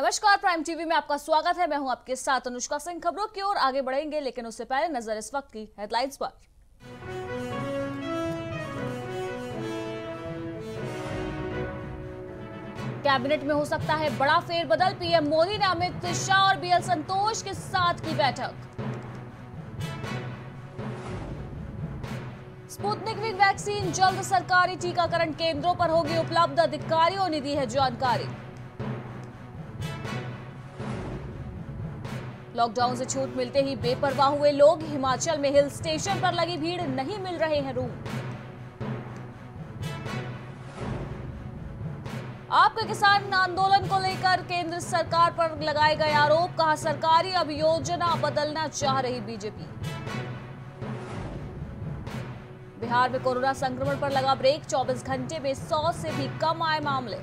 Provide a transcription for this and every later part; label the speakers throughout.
Speaker 1: नमस्कार prime TV में आपका स्वागत है मैं हूं आपके साथ अनुष्का सिंह खबरों की ओर आगे बढ़ेंगे लेकिन उससे पहले नजर इस वक्त की हेडलाइंस पर कैबिनेट में हो सकता है बड़ा फेरबदल पीएम मोदी ने अमित शाह और बीएल संतोष के साथ की बैठक स्पुतनिक वैक्सीन जल्द सरकारी टीकाकरण केंद्रों पर होगी उपलब्ध अधिकारियों ने दी है जानकारी लॉकडाउन से छूट मिलते ही बेपरवाह हुए लोग हिमाचल में हिल स्टेशन पर लगी भीड़ नहीं मिल रहे हैं रूम आपके किसान आंदोलन को लेकर केंद्र सरकार पर लगाए गए आरोप कहा सरकारी अभियोजना बदलना चाह रही बीजेपी बिहार में कोरोना संक्रमण पर लगा ब्रेक 24 घंटे में 100 से भी कम आए मामले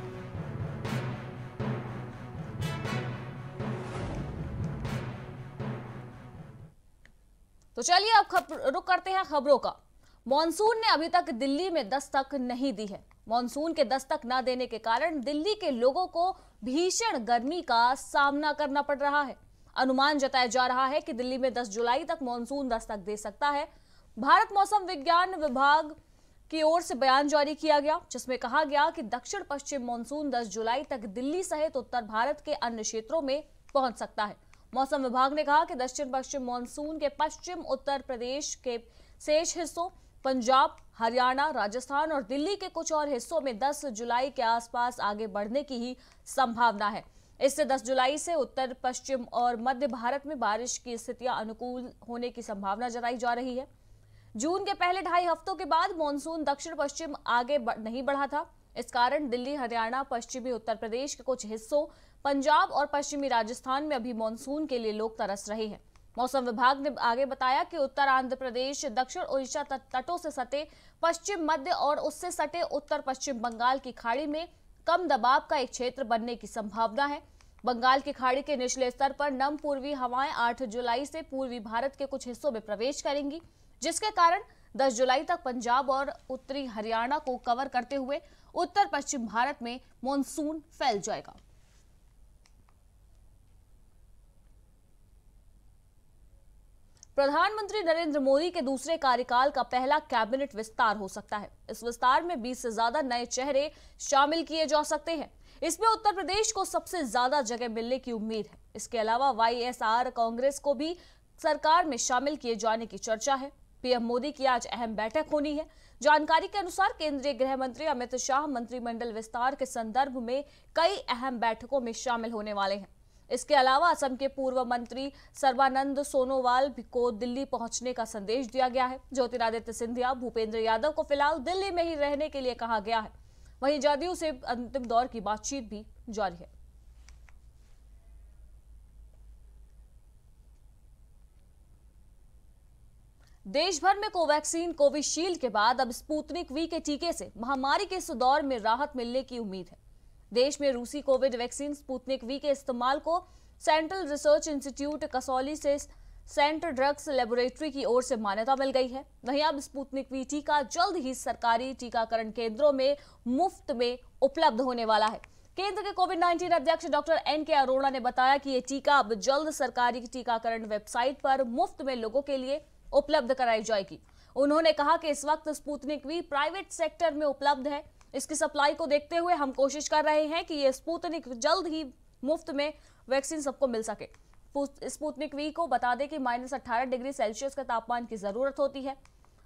Speaker 1: तो चलिए अब रुक करते हैं खबरों का मानसून ने अभी तक दिल्ली में दस्तक नहीं दी है मानसून के दस्तक ना देने के कारण दिल्ली के लोगों को भीषण गर्मी का सामना करना पड़ रहा है अनुमान जताया जा रहा है कि दिल्ली में 10 जुलाई तक मानसून दस्तक दे सकता है भारत मौसम विज्ञान विभाग की ओर से बयान जारी किया गया जिसमें कहा गया कि दक्षिण पश्चिम मानसून 10 जुलाई तक दिल्ली सहित उत्तर भारत के अन्य क्षेत्रों में पहुंच सकता है मौसम विभाग ने कहा कि दक्षिण पश्चिम मानसून के पश्चिम उत्तर प्रदेश के शेष हिस्सों पंजाब हरियाणा राजस्थान और दिल्ली के कुछ और हिस्सों में 10 जुलाई के आसपास आगे बढ़ने की ही संभावना है इससे 10 जुलाई से उत्तर पश्चिम और मध्य भारत में बारिश की स्थितियां अनुकूल होने की संभावना जताई जा रही है जून के पहले ढाई हफ्तों के बाद मानसून दक्षिण पश्चिम आगे नहीं बढ़ा था इस कारण दिल्ली हरियाणा पश्चिमी उत्तर प्रदेश के कुछ हिस्सों पंजाब और पश्चिमी राजस्थान में अभी मानसून के लिए लोग तरस रहे हैं मौसम विभाग ने आगे बताया कि उत्तर आंध्र प्रदेश दक्षिण ओडिशा तटों से सटे पश्चिम मध्य और उससे सटे उत्तर पश्चिम बंगाल की खाड़ी में कम दबाव का एक क्षेत्र बनने की संभावना है बंगाल की खाड़ी के निचले स्तर पर नम पूर्वी हवाएं 8 जुलाई से पूर्वी भारत के कुछ हिस्सों में प्रवेश करेंगी जिसके कारण 10 जुलाई तक पंजाब और उत्तरी हरियाणा को कवर करते हुए उत्तर पश्चिम भारत में मानसून फैल जाएगा प्रधानमंत्री नरेंद्र मोदी के दूसरे कार्यकाल का पहला कैबिनेट विस्तार हो सकता है इस विस्तार में 20 से ज्यादा नए चेहरे शामिल किए जा सकते हैं इसमें उत्तर प्रदेश को सबसे ज्यादा जगह मिलने की उम्मीद है इसके अलावा वाईएसआर कांग्रेस को भी सरकार में शामिल किए जाने की चर्चा है पीएम मोदी की आज अहम बैठक होनी है जानकारी के अनुसार केंद्रीय गृह मंत्री अमित शाह मंत्रिमंडल विस्तार के संदर्भ में कई अहम बैठकों में शामिल होने वाले हैं इसके अलावा असम के पूर्व मंत्री सर्वानंद सोनोवाल को दिल्ली पहुंचने का संदेश दिया गया है ज्योतिरादित्य सिंधिया भूपेंद्र यादव को फिलहाल दिल्ली में ही रहने के लिए कहा गया है वहीं जदयू से अंतिम दौर की बातचीत भी जारी है देश भर में कोवैक्सीन कोविशील्ड के बाद अब स्पूतनिक वी के टीके से महामारी के इस दौर में राहत मिलने की उम्मीद है देश में रूसी कोविड वैक्सीन स्पुतनिक वी के इस्तेमाल को सेंट्रल रिसर्च इंस्टीट्यूट कसौली से सेंटर ड्रग्स लेबोरेटरी की ओर से मान्यता मिल गई है वहीं अब स्पुतनिक वी टीका जल्द ही सरकारी टीकाकरण केंद्रों में मुफ्त में उपलब्ध होने वाला है केंद्र के कोविड 19 अध्यक्ष डॉक्टर एन के अरोड़ा ने बताया कि ये टीका अब जल्द सरकारी टीकाकरण वेबसाइट पर मुफ्त में लोगों के लिए उपलब्ध कराई जाएगी उन्होंने कहा कि इस वक्त स्पुतनिक वी प्राइवेट सेक्टर में उपलब्ध है इसकी सप्लाई को देखते हुए हम कोशिश कर रहे हैं कि ये स्पूतनिक जल्द ही मुफ्त में वैक्सीन सबको मिल सके स्पूतनिक वी को बता दें कि माइनस अट्ठारह डिग्री सेल्सियस का तापमान की जरूरत होती है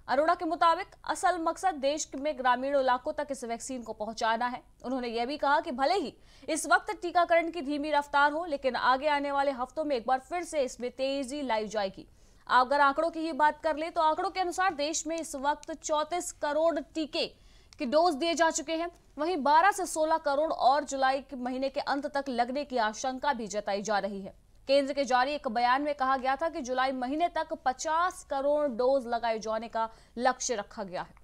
Speaker 1: अरोड़ा के मुताबिक असल मकसद देश में ग्रामीण इलाकों तक इस वैक्सीन को पहुंचाना है उन्होंने यह भी कहा कि भले ही इस वक्त टीकाकरण की धीमी रफ्तार हो लेकिन आगे आने वाले हफ्तों में एक बार फिर से इसमें तेजी लाई जाएगी अगर आंकड़ों की ही बात कर ले तो आंकड़ों के अनुसार देश में इस वक्त चौंतीस करोड़ टीके के डोज दिए जा चुके हैं वहीं 12 से 16 करोड़ और जुलाई के महीने के अंत तक लगने की आशंका भी जताई जा रही है केंद्र के जारी एक बयान में कहा गया था कि जुलाई महीने तक 50 करोड़ डोज लगाए जाने का लक्ष्य रखा गया है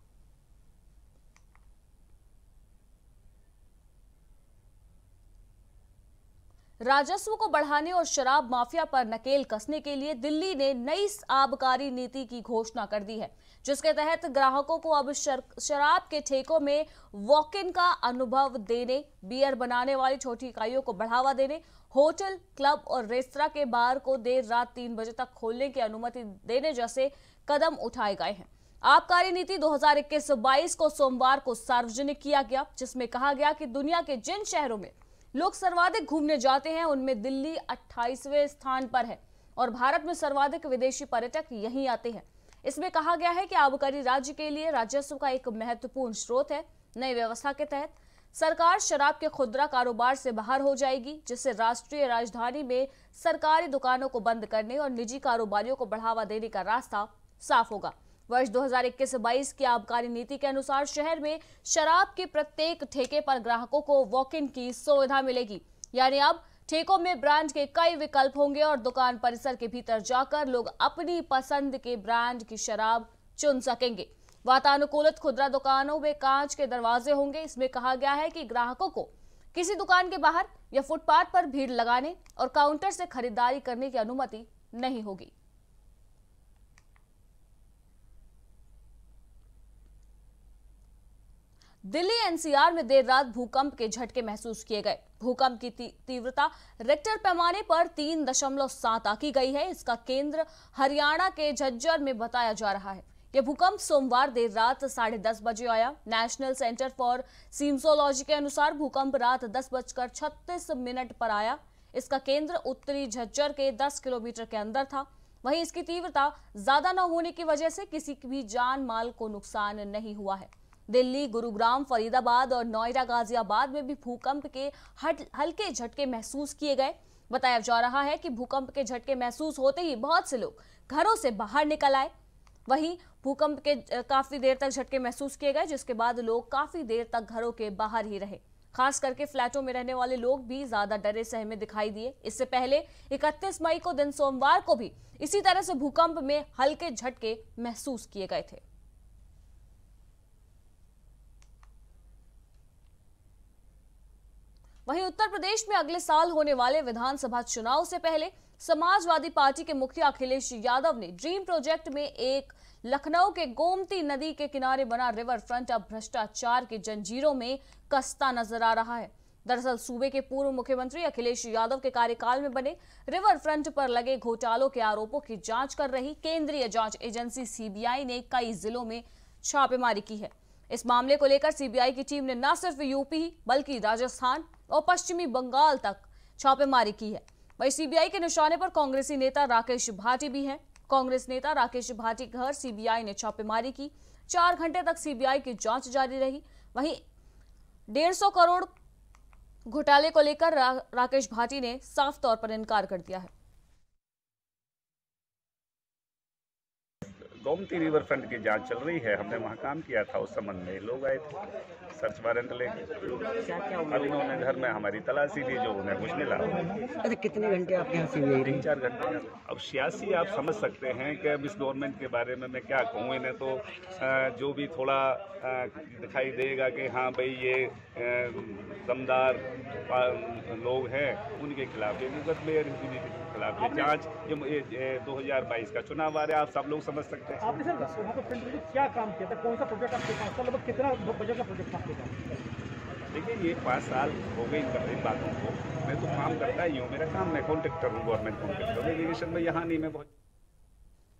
Speaker 1: राजस्व को बढ़ाने और शराब माफिया पर नकेल कसने के लिए दिल्ली ने नई आबकारी नीति की घोषणा कर दी है जिसके तहत ग्राहकों को अब शराब के ठेकों में वॉक इन का अनुभव देने बियर बनाने वाली छोटी इकाइयों को बढ़ावा देने होटल क्लब और रेस्तरा के बार को देर रात तीन बजे तक खोलने की अनुमति देने जैसे कदम उठाए गए हैं आबकारी नीति 2021-22 को सोमवार को सार्वजनिक किया गया जिसमें कहा गया कि दुनिया के जिन शहरों में लोग सर्वाधिक घूमने जाते हैं उनमें दिल्ली 28वें स्थान पर है और भारत में सर्वाधिक विदेशी पर्यटक यहीं आते हैं इसमें कहा गया है कि आबकारी राज्य के लिए राजस्व का एक महत्वपूर्ण स्रोत है नई व्यवस्था के तहत सरकार शराब के खुदरा कारोबार से बाहर हो जाएगी जिससे राष्ट्रीय राजधानी में सरकारी दुकानों को बंद करने और निजी कारोबारियों को बढ़ावा देने का रास्ता साफ होगा वर्ष 2021-22 की आबकारी नीति के अनुसार शहर में शराब के प्रत्येक ठेके पर ग्राहकों को वॉक इन की सुविधा मिलेगी यानी अब ठेकों में ब्रांड के कई विकल्प होंगे और दुकान परिसर के भीतर जाकर लोग अपनी पसंद के ब्रांड की शराब चुन सकेंगे वातानुकूलित खुदरा दुकानों में कांच के दरवाजे होंगे इसमें कहा गया है कि ग्राहकों को किसी दुकान के बाहर या फुटपाथ पर भीड़ लगाने और काउंटर से खरीदारी करने की अनुमति नहीं होगी दिल्ली एनसीआर में देर रात भूकंप के झटके महसूस किए गए भूकंप की तीव्रता रेक्टर पैमाने पर तीन दशमलव सात आकी गई है इसका केंद्र हरियाणा के झज्जर में बताया जा रहा है यह भूकंप सोमवार देर रात साढ़े दस बजे आया नेशनल सेंटर फॉर सीम्सोलॉजी के अनुसार भूकंप रात दस बजकर छत्तीस मिनट पर आया इसका केंद्र उत्तरी झज्जर के दस किलोमीटर के अंदर था वहीं इसकी तीव्रता ज्यादा न होने की वजह से किसी भी जान माल को नुकसान नहीं हुआ है दिल्ली गुरुग्राम फरीदाबाद और नोएडा गाजियाबाद में भी भूकंप के हल्के झटके महसूस किए गए बताया जा रहा है कि भूकंप के झटके महसूस होते ही बहुत से लोग घरों से बाहर निकल आए वहीं भूकंप के काफी देर तक झटके महसूस किए गए जिसके बाद लोग काफी देर तक घरों के बाहर ही रहे खास करके फ्लैटों में रहने वाले लोग भी ज्यादा डरे सहमे दिखाई दिए इससे पहले 31 मई को दिन सोमवार को भी इसी तरह से भूकंप में हल्के झटके महसूस किए गए थे वहीं उत्तर प्रदेश में अगले साल होने वाले विधानसभा चुनाव से पहले समाजवादी पार्टी के मुखिया अखिलेश यादव ने ड्रीम प्रोजेक्ट में एक लखनऊ के गोमती नदी के किनारे बना रिवर फ्रंट अब भ्रष्टाचार के जंजीरों में कसता नजर आ रहा है दरअसल सूबे के पूर्व मुख्यमंत्री अखिलेश यादव के कार्यकाल में बने रिवर फ्रंट पर लगे घोटालों के आरोपों की जांच कर रही केंद्रीय जांच एजेंसी सीबीआई ने कई जिलों में छापेमारी की है इस मामले को लेकर सीबीआई की टीम ने न सिर्फ यूपी बल्कि राजस्थान और पश्चिमी बंगाल तक छापेमारी की है वही सीबीआई के निशाने पर कांग्रेसी नेता राकेश भाटी भी हैं कांग्रेस नेता राकेश भाटी के घर सीबीआई ने छापेमारी की चार घंटे तक सीबीआई की जांच जारी रही वहीं डेढ़ सौ करोड़ घोटाले को लेकर रा, राकेश भाटी ने साफ तौर पर इनकार कर दिया है
Speaker 2: गोमती रिवर फ्रंट की जांच चल रही है हमने वहाँ काम किया था उस संबंध में लोग आए थे सर्च वारंट लेके और उन्होंने घर में हमारी तलाशी ली जो उन्हें कुछ मिला
Speaker 1: अरे कितने घंटे आप यहाँ से तीन चार
Speaker 2: घंटे अब सियासी आप समझ सकते हैं कि अब इस गवर्नमेंट के बारे में मैं क्या कहूँ इन्हें तो जो भी थोड़ा दिखाई देगा कि हाँ भाई ये दमदार लोग हैं उनके खिलाफ ये मुकद मेयर के खिलाफ ये जाँच ये दो हजार बाईस का चुनाव आ रहा है आप सब लोग समझ सकते हैं आपने सर तो क्या काम किया था कौन सा प्रोजेक्ट आपके पास था लगभग मतलब कितना बजट का प्रोजेक्ट आपके पास देखिए ये पाँच साल हो गए इन इन बातों को मैं तो काम करता ही हूँ मेरा काम मैं कॉन्ट्रेक्टर हूँ गवर्नमेंट कॉन्ट्रेक्टर एजुकेशन में यहाँ नहीं मैं बहुत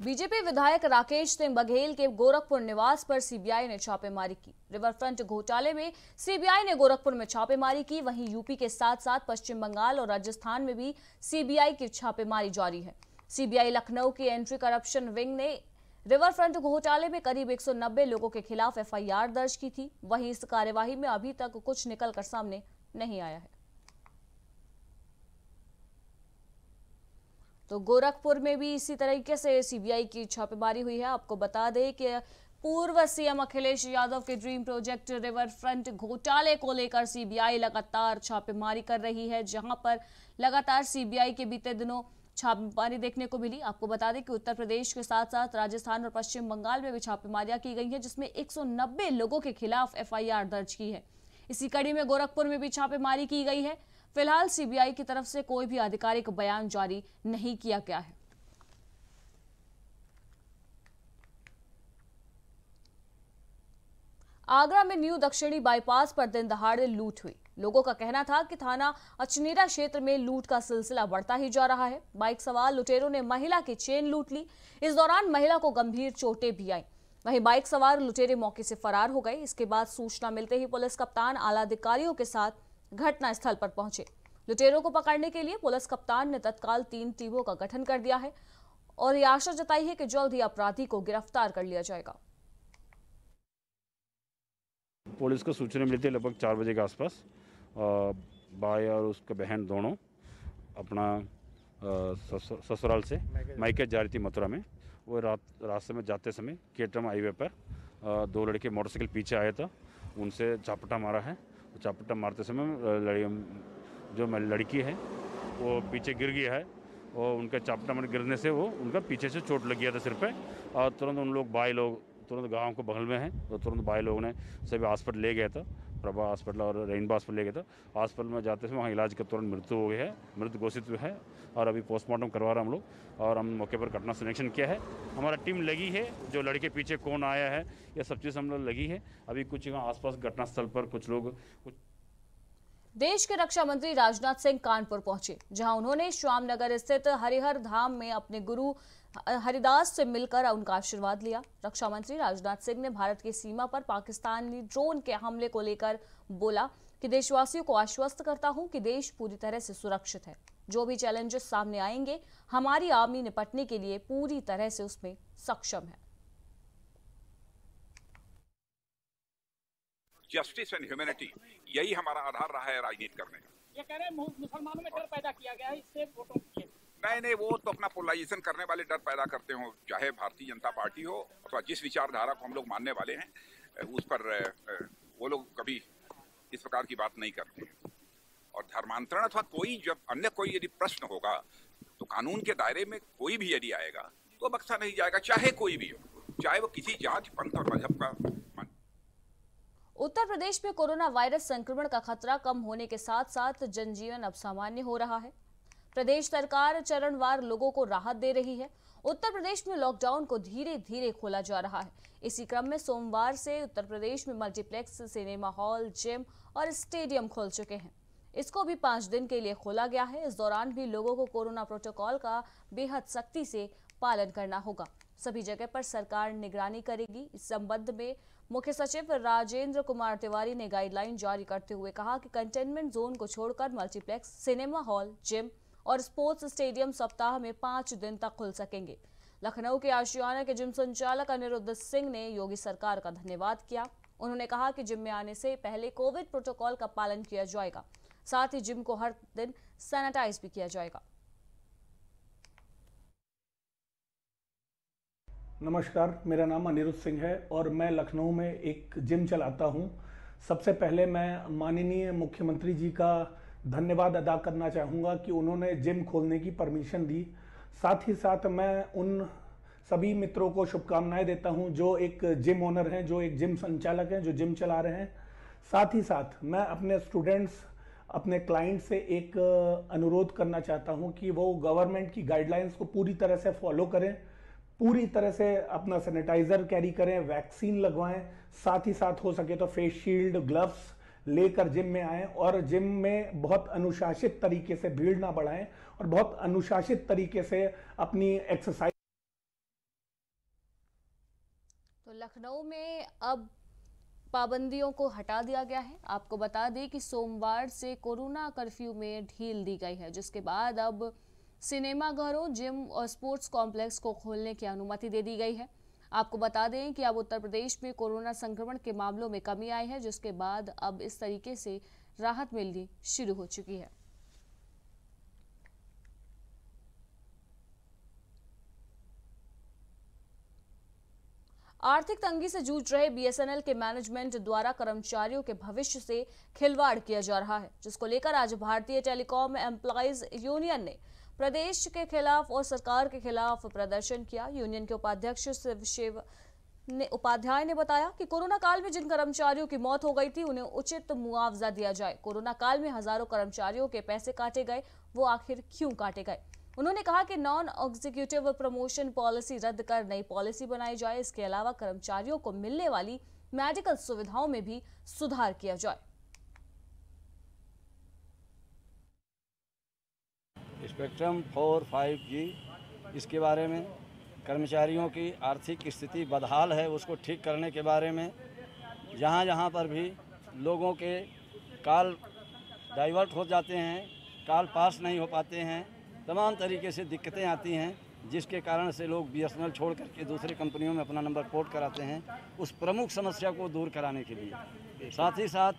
Speaker 1: बीजेपी विधायक राकेश सिंह बघेल के गोरखपुर निवास पर सीबीआई ने छापेमारी की रिवरफ्रंट घोटाले में सीबीआई ने गोरखपुर में छापेमारी की वहीं यूपी के साथ साथ पश्चिम बंगाल और राजस्थान में भी सीबीआई की छापेमारी जारी है सीबीआई लखनऊ की एंट्री करप्शन विंग ने रिवरफ्रंट घोटाले में करीब 190 लोगों के खिलाफ एफआईआर दर्ज की थी वहीं इस कार्यवाही में अभी तक कुछ निकलकर सामने नहीं आया है तो गोरखपुर में भी इसी तरीके से सीबीआई की छापेमारी हुई है आपको बता दें कि पूर्व सीएम अखिलेश यादव के ड्रीम प्रोजेक्ट रिवर फ्रंट घोटाले को लेकर सीबीआई लगातार छापेमारी कर रही है जहां पर लगातार सीबीआई के बीते दिनों छापेमारी देखने को मिली आपको बता दें कि उत्तर प्रदेश के साथ साथ राजस्थान और पश्चिम बंगाल में भी छापेमारियां की गई हैं जिसमें 190 लोगों के खिलाफ एफआईआर दर्ज की है इसी कड़ी में गोरखपुर में भी छापेमारी की गई है फिलहाल सीबीआई की तरफ से कोई भी आधिकारिक बयान जारी नहीं किया गया है आगरा में न्यू दक्षिणी बाईपास पर दिन दहाड़े लूट हुई लोगों का कहना था कि थाना अचनेरा क्षेत्र में लूट का सिलसिला बढ़ता ही जा रहा है बाइक सवार लुटेरों ने महिला की चेन लूट ली इस दौरान महिला को गंभीर चोटें भी आई वहीं बाइक सवार लुटेरे मौके से फरार हो गए इसके बाद सूचना मिलते ही पुलिस कप्तान आला अधिकारियों के साथ घटनास्थल पर पहुंचे लुटेरों को पकड़ने के लिए पुलिस कप्तान ने तत्काल तीन टीमों का गठन कर दिया है और ये आशा जताई है कि जल्द ही अपराधी को गिरफ्तार कर लिया जाएगा
Speaker 2: पुलिस को सूचना मिली थी लगभग चार बजे के आसपास भाई और उसके बहन दोनों अपना ससुराल से माइके जा रही थी मथुरा में वो रात रास्ते में जाते समय केटरम हाईवे पर दो लड़के मोटरसाइकिल पीछे आया था उनसे झापटा मारा है चापट्टा मारते समय जो जो लड़की है वो पीछे गिर गया है और उनका चापटा मार गिरने से वो उनका पीछे से चोट लग गया था सिर पे और तुरंत उन लोग भाई लोग तुरंत गांव को बगल में हैं तो तुरंत भाई लोगों ने सभी हॉस्पिटल ले गया था प्रभा हॉस्पिटल और रेनबो हॉस्पिटल ले गए तो हॉस्पिटल में जाते समय वहाँ इलाज के तुरंत मृत्यु हो गई है मृत घोषित हुए है और अभी पोस्टमार्टम करवा रहे हम लोग और हम मौके पर घटना सिलेक्शन किया है हमारा टीम लगी है जो लड़के पीछे कौन आया है यह सब चीज़ हम लोग लगी है अभी कुछ यहाँ आसपास घटनास्थल पर कुछ लोग कुछ
Speaker 1: देश के रक्षा मंत्री राजनाथ सिंह कानपुर पहुंचे जहां उन्होंने श्यामनगर स्थित हरिहर धाम में अपने गुरु हरिदास से मिलकर उनका आशीर्वाद लिया रक्षा मंत्री राजनाथ सिंह ने भारत की सीमा पर पाकिस्तानी ड्रोन के हमले को लेकर बोला कि देशवासियों को आश्वस्त करता हूं कि देश पूरी तरह से सुरक्षित है जो भी चैलेंजेस सामने आएंगे हमारी आर्मी निपटने के लिए पूरी तरह से उसमें सक्षम है
Speaker 2: जस्टिस एंड ह्यूमैनिटी यही हमारा आधार रहा है राजनीति करने का
Speaker 1: ये कह रहे मुसलमानों में डर पैदा किया गया है इससे वोटों
Speaker 2: नहीं नहीं वो तो अपना पोलराइजेशन करने वाले डर पैदा करते हो चाहे भारतीय जनता पार्टी हो अथवा जिस विचारधारा को हम लोग मानने वाले हैं उस पर वो लोग कभी इस प्रकार की बात नहीं करते हैं और धर्मांतरण अथवा कोई जब अन्य कोई यदि प्रश्न होगा तो कानून के दायरे में कोई भी यदि आएगा तो बक्सा नहीं जाएगा चाहे कोई भी हो चाहे वो किसी जाति पंथ और मजहब का
Speaker 1: उत्तर प्रदेश में कोरोना वायरस संक्रमण का खतरा कम होने के साथ साथ जनजीवन अब सामान्य हो रहा है प्रदेश सरकार चरणवार लोगों को राहत दे रही है उत्तर प्रदेश में लॉकडाउन को धीरे धीरे खोला जा रहा है इसी क्रम में सोमवार से उत्तर प्रदेश में मल्टीप्लेक्स सिनेमा हॉल जिम और स्टेडियम खोल चुके हैं इसको भी पांच दिन के लिए खोला गया है इस दौरान भी लोगों को कोरोना प्रोटोकॉल का बेहद सख्ती से पालन करना होगा सभी जगह पर सरकार निगरानी करेगी इस संबंध में मुख्य सचिव राजेंद्र कुमार तिवारी ने गाइडलाइन जारी करते हुए कहा कि कंटेनमेंट जोन को छोड़कर मल्टीप्लेक्स सिनेमा हॉल जिम और स्पोर्ट्स स्टेडियम सप्ताह में पांच दिन तक खुल सकेंगे लखनऊ के आशियाना के जिम संचालक अनिरुद्ध सिंह ने योगी सरकार का धन्यवाद किया उन्होंने कहा कि जिम में आने से पहले कोविड प्रोटोकॉल का पालन किया जाएगा साथ ही जिम को हर दिन सैनिटाइज भी किया जाएगा
Speaker 2: नमस्कार मेरा नाम अनिरुद्ध सिंह है और मैं लखनऊ में एक जिम चलाता हूँ सबसे पहले मैं माननीय मुख्यमंत्री जी का धन्यवाद अदा करना चाहूँगा कि उन्होंने जिम खोलने की परमिशन दी साथ ही साथ मैं उन सभी मित्रों को शुभकामनाएं देता हूं जो एक जिम ओनर हैं जो एक जिम संचालक हैं जो जिम चला रहे हैं साथ ही साथ मैं अपने स्टूडेंट्स अपने क्लाइंट से एक अनुरोध करना चाहता हूं कि वो गवर्नमेंट की गाइडलाइंस को पूरी तरह से फॉलो करें पूरी तरह से अपना सैनिटाइजर कैरी करें वैक्सीन लगवाएं साथ ही साथ हो सके तो फेस शील्ड ग्लव्स लेकर जिम में आएं और जिम में बहुत अनुशासित तरीके से भीड़ ना बढ़ाएं और बहुत अनुशासित तरीके से अपनी एक्सरसाइज
Speaker 1: तो लखनऊ में अब पाबंदियों को हटा दिया गया है आपको बता दें कि सोमवार से कोरोना कर्फ्यू में ढील दी गई है जिसके बाद अब सिनेमाघरों जिम और स्पोर्ट्स कॉम्प्लेक्स को खोलने की अनुमति दे दी गई है आपको बता दें कि अब उत्तर प्रदेश में कोरोना संक्रमण के मामलों में कमी आई है जिसके बाद अब इस तरीके से राहत मिलनी शुरू हो चुकी है आर्थिक तंगी से जूझ रहे बीएसएनएल के मैनेजमेंट द्वारा कर्मचारियों के भविष्य से खिलवाड़ किया जा रहा है जिसको लेकर आज भारतीय टेलीकॉम एम्प्लॉयज यूनियन ने प्रदेश के खिलाफ और सरकार के खिलाफ प्रदर्शन किया यूनियन के उपाध्यक्ष शिव ने उपाध्याय ने बताया कि कोरोना काल में जिन कर्मचारियों की मौत हो गई थी उन्हें उचित मुआवजा दिया जाए कोरोना काल में हजारों कर्मचारियों के पैसे काटे गए वो आखिर क्यों काटे गए उन्होंने कहा कि नॉन एग्जीक्यूटिव प्रमोशन पॉलिसी रद्द कर नई पॉलिसी बनाई जाए इसके अलावा कर्मचारियों को मिलने वाली मेडिकल सुविधाओं में भी सुधार किया जाए
Speaker 2: स्पेक्ट्रम फोर फाइव जी इसके बारे में कर्मचारियों की आर्थिक स्थिति बदहाल है उसको ठीक करने के बारे में जहाँ जहाँ पर भी लोगों के काल डाइवर्ट हो जाते हैं काल पास नहीं हो पाते हैं तमाम तरीके से दिक्कतें आती हैं जिसके कारण से लोग बी एस एन एल छोड़ करके दूसरी कंपनियों में अपना नंबर पोर्ट कराते हैं उस प्रमुख समस्या को दूर कराने के लिए साथ ही साथ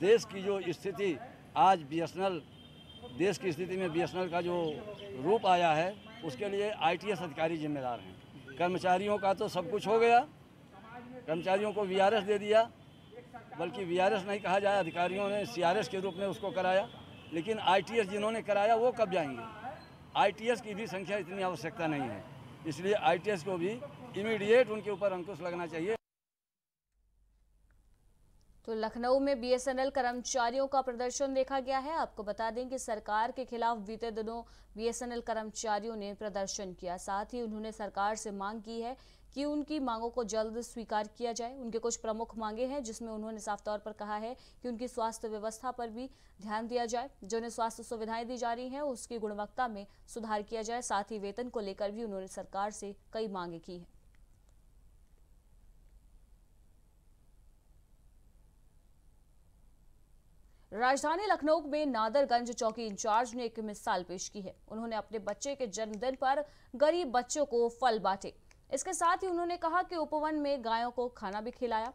Speaker 2: देश की जो स्थिति आज बी एस एन एल देश की स्थिति में बीएसएनएल का जो रूप आया है उसके लिए आईटीएस अधिकारी जिम्मेदार हैं कर्मचारियों का तो सब कुछ हो गया कर्मचारियों को वीआरएस दे दिया बल्कि वीआरएस नहीं कहा जाए अधिकारियों ने सीआरएस के रूप में उसको कराया लेकिन आईटीएस जिन्होंने कराया वो कब जाएंगे आईटीएस की भी संख्या इतनी आवश्यकता नहीं है इसलिए आई को भी इमीडिएट उनके ऊपर अंकुश लगना चाहिए
Speaker 1: तो लखनऊ में बीएसएनएल कर्मचारियों का प्रदर्शन देखा गया है आपको बता दें कि सरकार के खिलाफ बीते दिनों बीएसएनएल कर्मचारियों ने प्रदर्शन किया साथ ही उन्होंने सरकार से मांग की है कि उनकी मांगों को जल्द स्वीकार किया जाए उनके कुछ प्रमुख मांगे हैं जिसमें उन्होंने साफ तौर पर कहा है कि उनकी स्वास्थ्य व्यवस्था पर भी ध्यान दिया जाए जो उन्हें स्वास्थ्य सुविधाएं दी जा रही हैं उसकी गुणवत्ता में सुधार किया जाए साथ ही वेतन को लेकर भी उन्होंने सरकार से कई मांगे की हैं राजधानी लखनऊ में नादरगंज चौकी इंचार्ज ने एक मिसाल पेश की है उन्होंने अपने बच्चे के जन्मदिन पर गरीब बच्चों को फल बांटे इसके साथ ही उन्होंने कहा कि उपवन में गायों को खाना भी खिलाया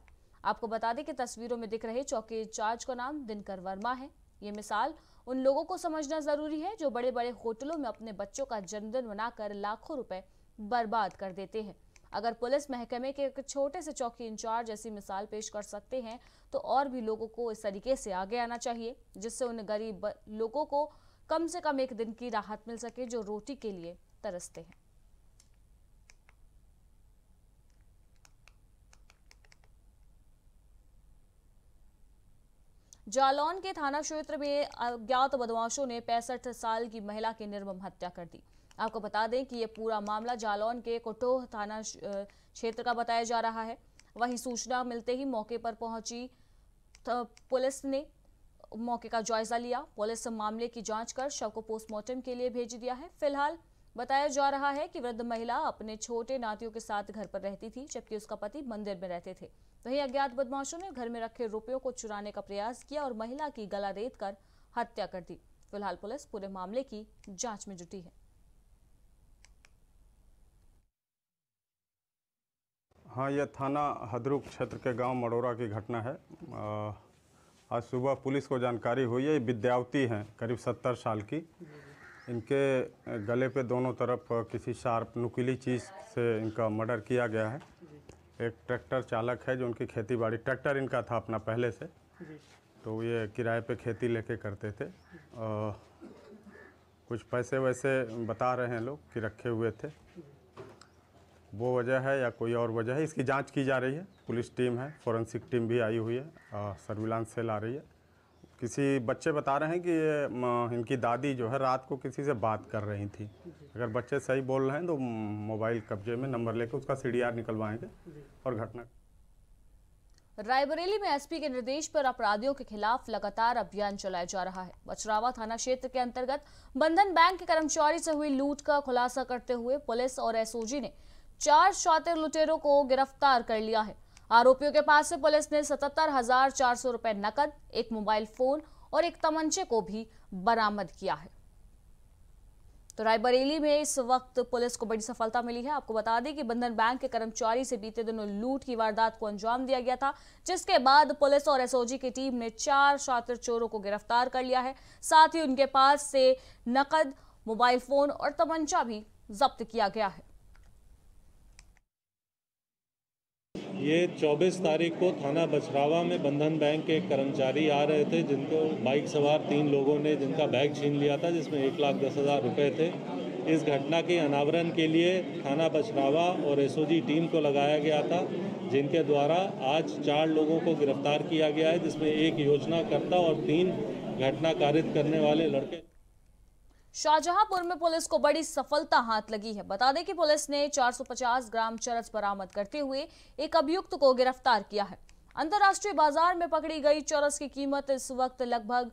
Speaker 1: आपको बता दें कि तस्वीरों में दिख रहे चौकी इंचार्ज का नाम दिनकर वर्मा है ये मिसाल उन लोगों को समझना जरूरी है जो बड़े बड़े होटलों में अपने बच्चों का जन्मदिन मनाकर लाखों रुपए बर्बाद कर देते हैं अगर पुलिस महकमे के एक छोटे से चौकी इंचार्ज ऐसी मिसाल पेश कर सकते हैं तो और भी लोगों को इस तरीके से आगे आना चाहिए जिससे उन गरीब लोगों को कम से कम एक दिन की राहत मिल सके जो रोटी के लिए तरसते हैं जालौन के थाना क्षेत्र में अज्ञात बदमाशों ने पैंसठ साल की महिला की निर्मम हत्या कर दी आपको बता दें कि ये पूरा मामला जालौन के कोटोह थाना क्षेत्र का बताया जा रहा है वहीं सूचना मिलते ही मौके पर पहुंची तो पुलिस ने मौके का जायजा लिया पुलिस मामले की जांच कर शव को पोस्टमार्टम के लिए भेज दिया है फिलहाल बताया जा रहा है कि वृद्ध महिला अपने छोटे नातियों के साथ घर पर रहती थी जबकि उसका पति मंदिर में रहते थे वहीं अज्ञात बदमाशों ने घर में रखे रुपयों को चुराने का प्रयास किया और महिला की गला रेत कर हत्या कर दी फिलहाल पुलिस पूरे मामले की जांच में जुटी है
Speaker 2: हाँ यह थाना हदरुक क्षेत्र के गांव मडोरा की घटना है आज सुबह पुलिस को जानकारी हुई है विद्यावती हैं करीब सत्तर साल की इनके गले पे दोनों तरफ किसी शार्प नुकीली चीज़ से इनका मर्डर किया गया है एक ट्रैक्टर चालक है जो उनकी खेती बाड़ी ट्रैक्टर इनका था अपना पहले से तो ये किराए पे खेती लेके करते थे आ, कुछ पैसे वैसे बता रहे हैं लोग कि रखे हुए थे वो वजह है या कोई और वजह है इसकी जांच की जा रही है पुलिस टीम है फोरेंसिक टीम भी आई हुई है सर्विलांस सेल आ रही है किसी बच्चे बता रहे हैं कि ये इनकी दादी जो है रात को किसी से बात कर रही थी अगर बच्चे सही बोल रहे हैं तो मोबाइल कब्जे में नंबर लेकर उसका सी निकलवाएंगे और घटना
Speaker 1: रायबरेली में एसपी के निर्देश पर अपराधियों के खिलाफ लगातार अभियान चलाया जा रहा है बचरावा थाना क्षेत्र के अंतर्गत बंधन बैंक के कर्मचारी से हुई लूट का खुलासा करते हुए पुलिस और एसओजी ने चार शातिर लुटेरों को गिरफ्तार कर लिया है आरोपियों के पास से पुलिस ने सतहत्तर हजार चार सौ रुपए नकद एक मोबाइल फोन और एक तमंचे को भी बरामद किया है तो रायबरेली में इस वक्त पुलिस को बड़ी सफलता मिली है आपको बता दें कि बंधन बैंक के कर्मचारी से बीते दिनों लूट की वारदात को अंजाम दिया गया था जिसके बाद पुलिस और एसओजी की टीम ने चार शातिर चोरों को गिरफ्तार कर लिया है साथ ही उनके पास से नकद मोबाइल फोन और तमंचा भी जब्त किया गया है
Speaker 2: ये 24 तारीख को थाना बछरावा में बंधन बैंक के कर्मचारी आ रहे थे जिनको बाइक सवार तीन लोगों ने जिनका बैग छीन लिया था जिसमें एक लाख दस हज़ार रुपये थे इस घटना के अनावरण के लिए थाना बछरावा और एसओजी टीम को लगाया गया था जिनके द्वारा आज चार लोगों को गिरफ्तार किया गया है जिसमें एक योजनाकर्ता और तीन घटनाकारित करने वाले लड़के
Speaker 1: शाहजहांपुर में पुलिस को बड़ी सफलता हाथ लगी है बता दें कि पुलिस ने 450 ग्राम चरस बरामद करते हुए एक अभियुक्त को गिरफ्तार किया है अंतर्राष्ट्रीय बाजार में पकड़ी गई चरस की कीमत इस वक्त लगभग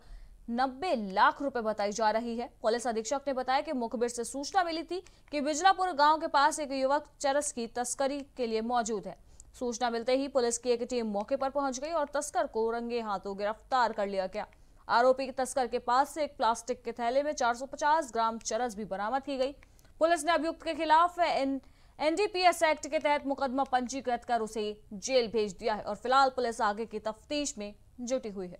Speaker 1: 90 लाख रुपए बताई जा रही है पुलिस अधीक्षक ने बताया कि मुखबिर से सूचना मिली थी कि बिजलापुर गाँव के पास एक युवक चरस की तस्करी के लिए मौजूद है सूचना मिलते ही पुलिस की एक टीम मौके पर पहुंच गई और तस्कर को रंगे हाथों गिरफ्तार कर लिया गया आरोपी तस्कर के पास से एक प्लास्टिक के थैले में 450 ग्राम चरस भी बरामद की गई पुलिस ने अभियुक्त के खिलाफ एनडीपीएस एक्ट के तहत मुकदमा पंजीकृत कर उसे जेल भेज दिया है और फिलहाल पुलिस आगे की तफ्तीश में जुटी हुई है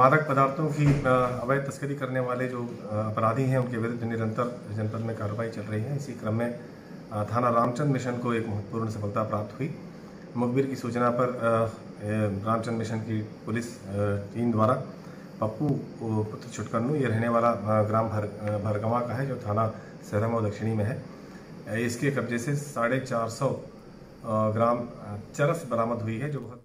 Speaker 2: मादक पदार्थों की अवैध तस्करी करने वाले जो अपराधी हैं उनके विरुद्ध निरंतर जनपद में कार्रवाई चल रही है इसी क्रम में थाना रामचंद मिशन को एक महत्वपूर्ण सफलता प्राप्त हुई मुखबिर की सूचना पर ब्रांच अन्वेषण की पुलिस टीम द्वारा पप्पू पुत्र छुटकन्नू ये रहने वाला ग्राम भर भरगवा का है जो थाना सहरम और दक्षिणी में है इसके कब्जे से साढ़े चार सौ ग्राम चरस बरामद हुई है जो बहुत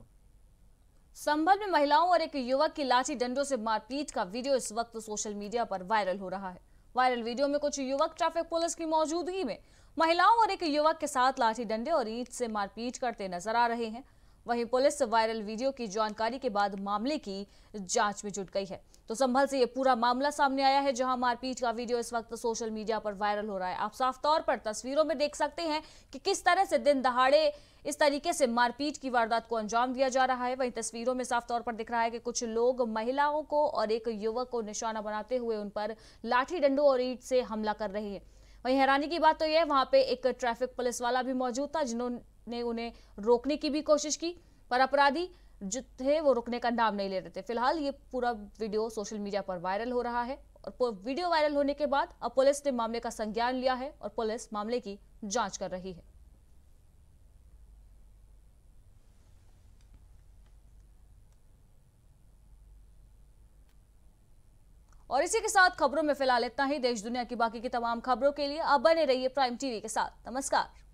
Speaker 1: संभल में महिलाओं और एक युवक की लाठी डंडों से मारपीट का वीडियो इस वक्त सोशल मीडिया पर वायरल हो रहा है वायरल वीडियो में कुछ युवक ट्रैफिक पुलिस की मौजूदगी में महिलाओं और एक युवक के साथ लाठी डंडे और ईट से मारपीट करते नजर आ रहे हैं वहीं पुलिस वायरल वीडियो की जानकारी के बाद मामले की जांच में जुट गई है तो संभल से यह पूरा मामला सामने आया है जहां मारपीट का वीडियो इस वक्त सोशल मीडिया पर वायरल हो रहा है आप साफ तौर पर तस्वीरों में देख सकते हैं कि किस तरह से दिन दहाड़े इस तरीके से मारपीट की वारदात को अंजाम दिया जा रहा है वहीं तस्वीरों में साफ तौर पर दिख रहा है कि कुछ लोग महिलाओं को और एक युवक को निशाना बनाते हुए उन पर लाठी डंडो और ईट से हमला कर रहे हैं वहीं हैरानी की बात तो यह है वहां पे एक ट्रैफिक पुलिस वाला भी मौजूद था जिन्होंने ने उन्हें रोकने की भी कोशिश की पर अपराधी जो थे वो रुकने का नाम नहीं ले रहे थे फिलहाल ये पूरा वीडियो सोशल मीडिया पर वायरल हो रहा है और वीडियो वायरल होने के बाद अब पुलिस ने मामले का संज्ञान लिया है और पुलिस मामले की जांच कर रही है और इसी के साथ खबरों में फिलहाल इतना ही देश दुनिया की बाकी की तमाम खबरों के लिए अब बने रहिए प्राइम टीवी के साथ नमस्कार